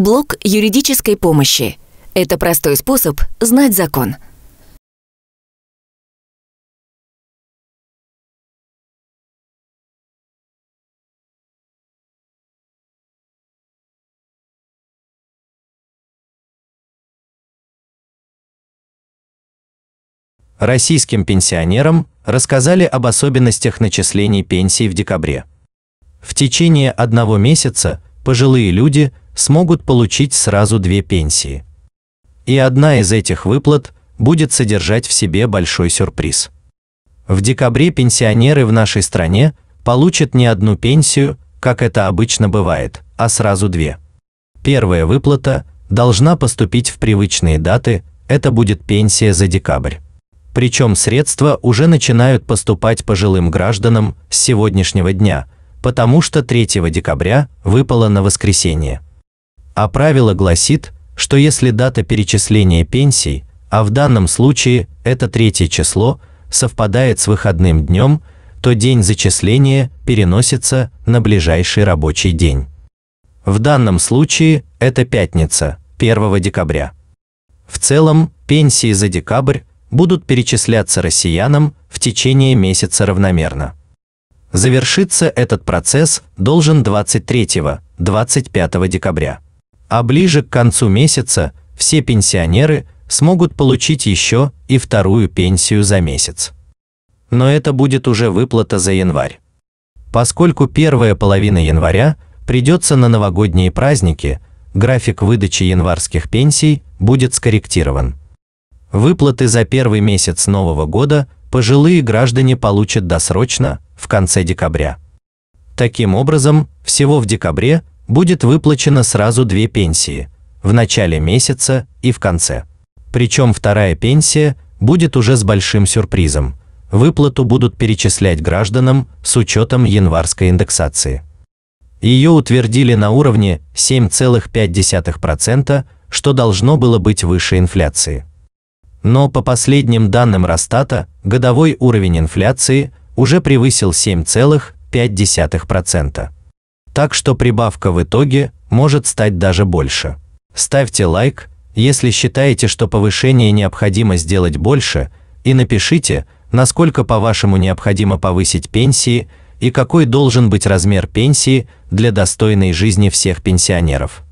Блок юридической помощи. Это простой способ знать закон. Российским пенсионерам рассказали об особенностях начислений пенсий в декабре. В течение одного месяца пожилые люди смогут получить сразу две пенсии. И одна из этих выплат будет содержать в себе большой сюрприз. В декабре пенсионеры в нашей стране получат не одну пенсию, как это обычно бывает, а сразу две. Первая выплата должна поступить в привычные даты, это будет пенсия за декабрь. Причем средства уже начинают поступать пожилым гражданам с сегодняшнего дня – потому что 3 декабря выпало на воскресенье. А правило гласит, что если дата перечисления пенсий, а в данном случае это третье число, совпадает с выходным днем, то день зачисления переносится на ближайший рабочий день. В данном случае это пятница, 1 декабря. В целом, пенсии за декабрь будут перечисляться россиянам в течение месяца равномерно. Завершиться этот процесс должен 23-25 декабря. А ближе к концу месяца все пенсионеры смогут получить еще и вторую пенсию за месяц. Но это будет уже выплата за январь. Поскольку первая половина января придется на новогодние праздники, график выдачи январских пенсий будет скорректирован. Выплаты за первый месяц нового года – пожилые граждане получат досрочно в конце декабря. Таким образом, всего в декабре будет выплачено сразу две пенсии – в начале месяца и в конце. Причем вторая пенсия будет уже с большим сюрпризом. Выплату будут перечислять гражданам с учетом январской индексации. Ее утвердили на уровне 7,5%, что должно было быть выше инфляции. Но по последним данным Росстата, годовой уровень инфляции уже превысил 7,5%. Так что прибавка в итоге может стать даже больше. Ставьте лайк, если считаете, что повышение необходимо сделать больше, и напишите, насколько по-вашему необходимо повысить пенсии и какой должен быть размер пенсии для достойной жизни всех пенсионеров.